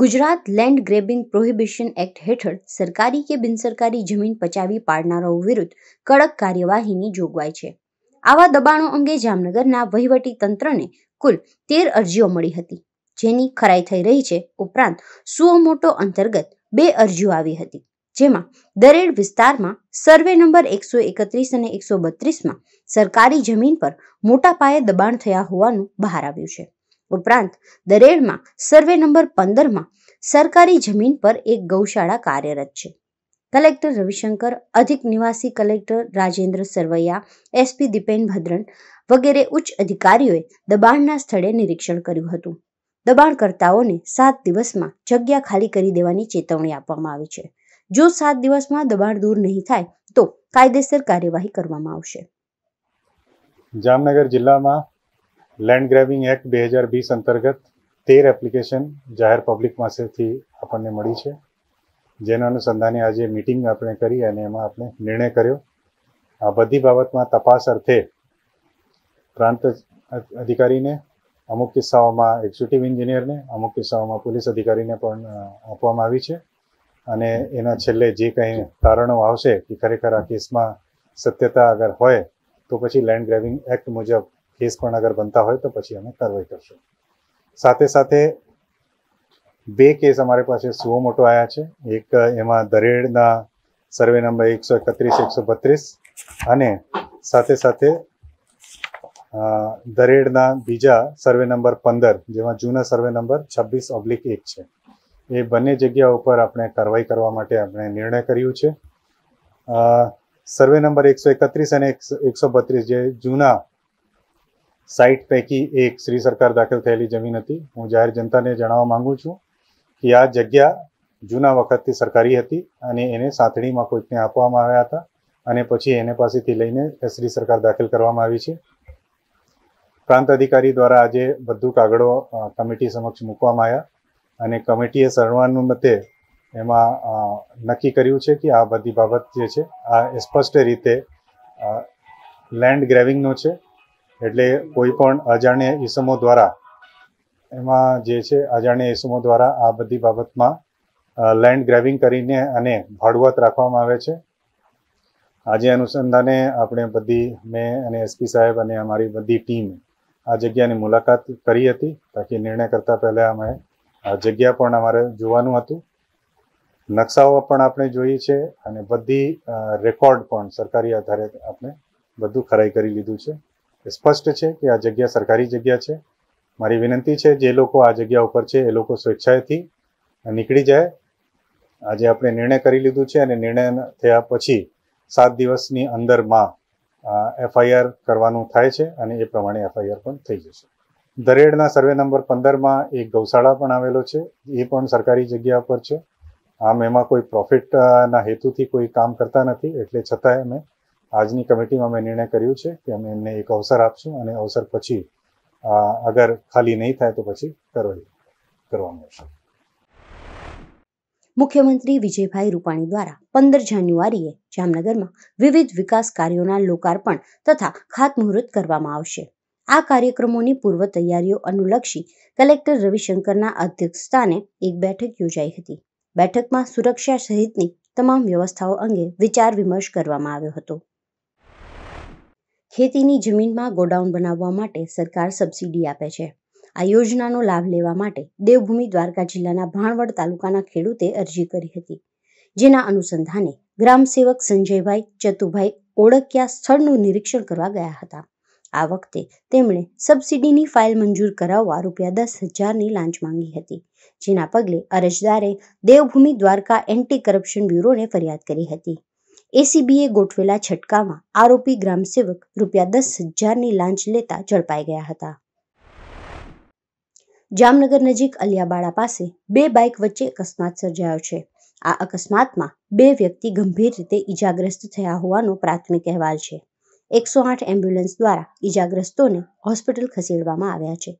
Gujarat land grabbing prohibition act હેઠળ સરકારી કે બિનસરકારી જમીન પચાવી પાડનારાઓ વિરુદ્ધ કડક કાર્યવાહીની જોગવાઈ છે આવા દબાણો અંગે જામનગરના વહીવટી તંત્રને કુલ તેર અરજીઓ મળી હતી જેની ખરાઈ થઈ રહી છે ઉપરાંત સુઓ અંતર્ગત બે અરજીઓ આવી હતી જેમાં દરેડ વિસ્તારમાં સર્વે નંબર એકસો એકત્રીસ અને એકસો બત્રીસમાં સરકારી જમીન પર મોટા પાયે દબાણ થયા હોવાનું બહાર આવ્યું છે ઉપરાંત દરેડમાં સર્વે નંબર પંદરમાં સરકારી જમીન પર એક ગૌશાળા કાર્યરત છે કલેક્ટર રવિશંકર અધિક નિવાસી કલેક્ટર રાજેન્દ્ર સરવૈયા એસપી દીપેન ભદ્રન વગેરે ઉચ્ચ અધિકારીઓએ દબાણના સ્થળે નિરીક્ષણ કર્યું હતું દબાણકર્તાઓને સાત દિવસમાં જગ્યા ખાલી કરી દેવાની ચેતવણી આપવામાં આવી છે જો સાત દિવસમાં દબાણ દૂર નહીં થાય તો કાયદેસર કાર્યવાહી કરવામાં આવશે જામનગર જિલ્લામાં લેન્ડ ગ્રેબિંગ એક્ટ બે હજાર વીસ અંતર્ગત તેર એપ્લિકેશન જાહેર પબ્લિક પાસેથી આપણને મળી છે જેના અનુસંધાને આજે મિટિંગ આપણે કરી અને એમાં આપણે નિર્ણય કર્યો આ બધી બાબતમાં તપાસ અર્થે પ્રાંત અધિકારીને અમુક કિસ્સાઓમાં એક્ઝિક્યુટિવ એન્જિનિયરને અમુક કિસ્સાઓમાં પોલીસ અધિકારીને પણ આપવામાં આવી છે અને એના છેલ્લે જે કંઈ તારણો આવશે કે ખરેખર આ કેસમાં સત્યતા અગર હોય તો પછી લેન્ડ ગ્રેબિંગ એક્ટ મુજબ કેસ પણ અગર બનતા હોય તો પછી અમે કાર્યવાહી કરશું સાથે સાથે બે કેસ અમારી પાસે સુઓ મોટો આવ્યા છે એક એમાં દરેડના સર્વે નંબર એકસો એકત્રીસ એકસો બત્રીસ અને સાથે સાથે દરેડના બીજા સર્વે નંબર પંદર જેમાં જૂના સર્વે નંબર છવ્વીસ ઓબ્લિક એક છે એ બંને જગ્યા ઉપર આપણે કાર્યવાહી કરવા માટે આપણે નિર્ણય કર્યું છે સર્વે નંબર એકસો એકત્રીસ અને એકસો બત્રીસ જે જૂના સાઇટ પૈકી એક શ્રી સરકાર દાખલ થયેલી જમીન હતી હું જાહેર જનતાને જણાવવા માંગુ છું કે આ જગ્યા જૂના વખતથી સરકારી હતી અને એને સાંથણીમાં કોઈકને આપવામાં આવ્યા હતા અને પછી એને પાસેથી લઈને શ્રી સરકાર દાખલ કરવામાં આવી છે પ્રાંત અધિકારી દ્વારા આજે બધું કાગળો કમિટી સમક્ષ મૂકવામાં આવ્યા અને કમિટીએ સર્વાનુમતે એમાં નક્કી કર્યું છે કે આ બધી બાબત જે છે આ સ્પષ્ટ રીતે લેન્ડ ગ્રેવિંગનો છે એટલે કોઈ પણ અજાણ્ય ઈસમો દ્વારા એમાં જે છે અજાણ્યા ઈસમો દ્વારા આ બધી બાબતમાં લેન્ડ ગ્રેવિંગ કરીને અને ભાડુઆત રાખવામાં આવે છે આજે અનુસંધાને આપણે બધી મેં અને એસપી સાહેબ અને અમારી બધી ટીમ આ જગ્યાની મુલાકાત કરી હતી બાકી નિર્ણય કરતાં પહેલાં અમે આ જગ્યા પણ અમારે જોવાનું હતું નકશાઓ પણ આપણે જોઈએ છે અને બધી રેકોર્ડ પણ સરકારી આધારે આપણે બધું ખરાઈ કરી લીધું છે સ્પષ્ટ છે કે આ જગ્યા સરકારી જગ્યા છે મારી વિનંતી છે જે લોકો આ જગ્યા ઉપર છે એ લોકો સ્વૈચ્છાએથી નીકળી જાય આજે આપણે નિર્ણય કરી લીધો છે અને નિર્ણય થયા પછી 7 દિવસની અંદરમાં એફઆર કરવાનો થાય છે અને એ પ્રમાણે એફઆર પણ થઈ જશે ધરેડના સર્વે નંબર 15 માં એક ગૌશાળા પણ આવેલો છે એ પણ સરકારી જગ્યા પર છે આમ એમાં કોઈ પ્રોફિટના હેતુથી કોઈ કામ કરતા નથી એટલે છતાં એ આજની કમિટીમાં અમે નિર્ણય કર્યો છે કે અમે એમને એક અવસર આપશું અને અવસર પછી અગર ખાલી નહીં થાય તો પછી કરવાની કરવામાં આવશે મુખ્યમંત્રી વિજયભાઈ રૂપાણી દ્વારા પંદર જાન્યુઆરીએ જામનગરમાં વિવિધ વિકાસ કાર્યોના લોકાર્પણ તથા ખાતમુહૂર્ત કરવામાં આવશે આ કાર્યક્રમોની પૂર્વ તૈયારીઓ અનુલક્ષી કલેક્ટર રવિશંકરના અધ્યક્ષસ્થાને એક બેઠક યોજાઈ હતી બેઠકમાં સુરક્ષા સહિતની તમામ વ્યવસ્થાઓ અંગે વિચાર વિમર્શ કરવામાં આવ્યો હતો ખેતીની જમીનમાં ગોડાઉન બનાવવા માટે સરકાર સબસિડી આપે છે આ યોજનાનો લાભ લેવા માટે દેવભૂમિ દ્વારકા જિલ્લાના ભાણવડ તાલુકાના ખેડૂતે અરજી કરી હતી જેના અનુસંધાને ગ્રામ સેવક સંજયભાઈ ચતુભાઈ ઓળખ્યા સ્થળનું નિરીક્ષણ કરવા ગયા હતા આ વખતે તેમણે સબસિડીની ફાઇલ મંજૂર કરાવવા રૂપિયા દસ હજારની લાંચ માંગી હતી જેના પગલે અરજદારે દેવભૂમિ દ્વારકા એન્ટી કરપ્શન બ્યુરોને ફરિયાદ કરી હતી એસીબીએ ગોઠવેલા છટકામાં આરોપી ગ્રામસેવક રૂપિયા દસ હજારની લાંચ લેતા ઝડપાઈ ગયા હતા જામનગર નજીક અલિયાબાળા પાસે બે બાઇક વચ્ચે અકસ્માત સર્જાયો છે આ અકસ્માતમાં બે વ્યક્તિ ગંભીર રીતે ઈજાગ્રસ્ત થયા હોવાનો પ્રાથમિક અહેવાલ છે એકસો આઠ એમ્બ્યુલન્સ દ્વારા ઈજાગ્રસ્તોને હોસ્પિટલ ખસેડવામાં આવ્યા છે